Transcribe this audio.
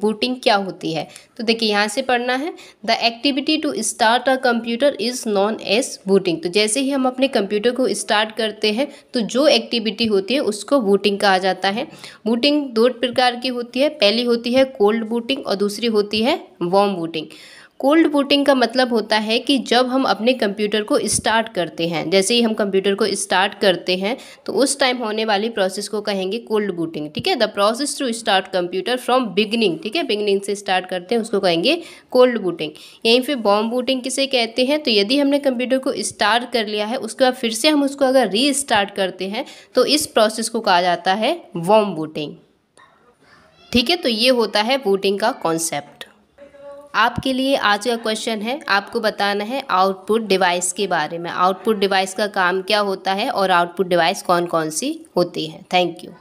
booting क्या होती है तो देखिए यहाँ से पढ़ना है the activity to start a computer is known as booting तो जैसे ही हम अपने कंप्यूटर को स्टार्ट करते हैं तो जो एक्टिविटी होती है उसको बूटिंग कहा जाता है बूटिंग दो प्रकार की होती है पहली होती है कोल्ड बूटिंग और दूसरी होती है वॉम बूटिंग कोल्ड बूटिंग का मतलब होता है कि जब हम अपने कंप्यूटर को स्टार्ट करते हैं जैसे ही हम कंप्यूटर को स्टार्ट करते हैं तो उस टाइम होने वाली प्रोसेस को कहेंगे कोल्ड बूटिंग ठीक है the process to start computer from beginning ठीक है बिगनिंग से स्टार्ट करते हैं उसको कहेंगे कोल्ड बूटिंग यहीं फिर बॉम्ब बूटिंग किसे कहते हैं तो यदि हमने कंप्यूटर को स्टार्ट कर लिया है उसके बाद फिर से हम उसको अगर री करते हैं तो इस प्रोसेस को कहा जाता है वॉम बूटिंग ठीक है तो ये होता है बूटिंग का कॉन्सेप्ट आपके लिए आज का क्वेश्चन है आपको बताना है आउटपुट डिवाइस के बारे में आउटपुट डिवाइस का काम क्या होता है और आउटपुट डिवाइस कौन कौन सी होती है थैंक यू